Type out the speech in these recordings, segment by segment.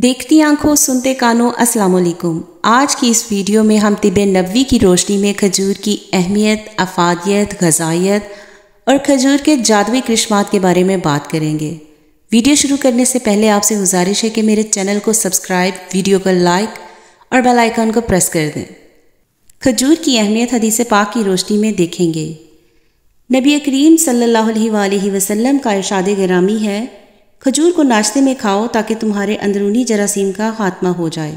देखती आंखों सुनते कानों अस्सलाम वालेकुम आज की इस वीडियो में हम तिब नबी की रोशनी में खजूर की अहमियत अफादियत गजाइत और खजूर के जादुई करिश्मात के बारे में बात करेंगे वीडियो शुरू करने से पहले आपसे गुजारिश है कि मेरे चैनल को सब्सक्राइब वीडियो को लाइक और बेल आइकन को प्रेस कर दें खजूर की अहमियत हदीस पाक की रोशनी में देखेंगे नबी करीम सल्लल्लाहु अलैहि वसल्लम का इरशाद ग्रामी है खजूर को नाश्ते में खाओ ताकि तुम्हारे अंदरूनी जरासीम का खात्मा हो जाए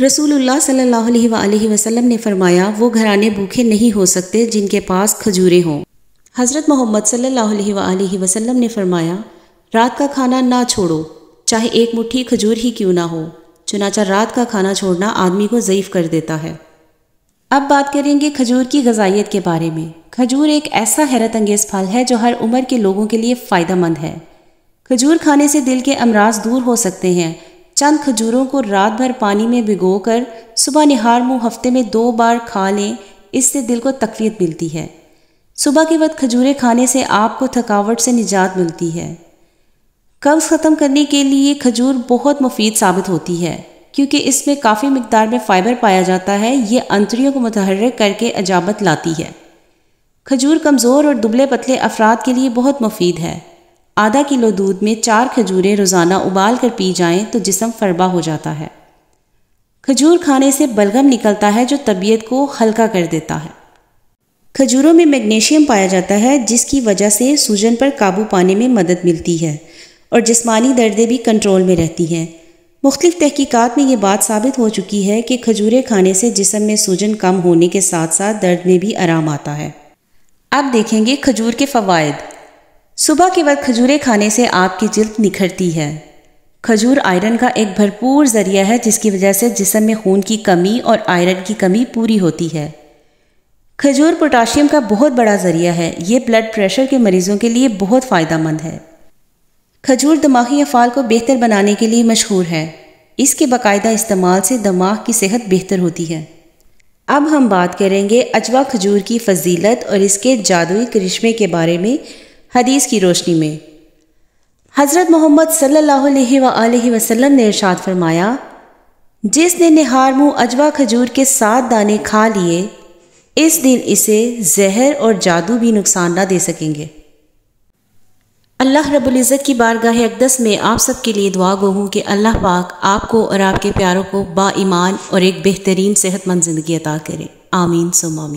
रसूलुल्लाह सल्लल्लाहु अलैहि वसल्लम ने फरमाया वो घराने भूखे नहीं हो सकते जिनके पास खजूरें हों हज़रत मोहम्मद सल्लल्लाहु अलैहि वसल्लम ने फरमाया रात का खाना ना छोड़ो चाहे एक मुट्ठी खजूर ही क्यों ना हो चुनाचा रात का खाना छोड़ना आदमी को ज़यीफ़ कर देता है अब बात करेंगे खजूर की गजाइत के बारे में खजूर एक ऐसा हैरत अंगेज़ फल है जो हर उम्र के लोगों के लिए फ़ायदा मंद है खजूर खाने से दिल के अमराज दूर हो सकते हैं चंद खजूरों को रात भर पानी में भिगो कर सुबह निहार मुँह हफ्ते में दो बार खा लें इससे दिल को तकलीफ मिलती है सुबह के वक्त खजूरें खाने से आपको थकावट से निजात मिलती है कब्ज़ ख़त्म करने के लिए खजूर बहुत मुफीद साबित होती है क्योंकि इसमें काफ़ी मकदार में फ़ाइबर पाया जाता है ये अंतरियों को मतहरक करके अजाबत लाती है खजूर कमज़ोर और दुबले पतले अफराद के लिए बहुत मुफीद है आधा किलो दूध में चार खजूरें रोज़ाना उबाल कर पी जाएं तो जिसम फरबा हो जाता है खजूर खाने से बलगम निकलता है जो तबीयत को हल्का कर देता है खजूरों में मैग्नीशियम पाया जाता है जिसकी वजह से सूजन पर काबू पाने में मदद मिलती है और जिस्मानी दर्दें भी कंट्रोल में रहती हैं मुख्तलिफ तहकीकात में ये बात साबित हो चुकी है कि खजूरें खाने से जिसम में सूजन कम होने के साथ साथ दर्द में भी आराम आता है अब देखेंगे खजूर के फ़वाद सुबह के वक्त खजूरें खाने से आपकी जिल्द निखरती है खजूर आयरन का एक भरपूर जरिया है जिसकी वजह से जिसम में खून की कमी और आयरन की कमी पूरी होती है खजूर पोटाशियम का बहुत बड़ा जरिया है ये ब्लड प्रेशर के मरीजों के लिए बहुत फ़ायदा मंद है खजूर दिमागी अफ़ाल को बेहतर बनाने के लिए मशहूर है इसके बाकायदा इस्तेमाल से दिमाग की सेहत बेहतर होती है अब हम बात करेंगे अजवा खजूर की फजीलत और इसके जादुई करिश्मे के बारे में हदीस की रोशनी में हज़रत मोहम्मद सल्लल्लाहु वसलम वसल्लम ने इरशाद फरमाया जिसने निहार मुँह अजवा खजूर के सात दाने खा लिए इस दिन इसे जहर और जादू भी नुकसान ना दे सकेंगे अल्लाह रबुल्ज़त की बारगाह अकदस में आप सब के लिए दुआ गो हूँ कि अल्लाह पाक आपको और आपके प्यारों को बाईमान और एक बेहतरीन सेहतमंद ज़िंदगी अता करें आमीन सुम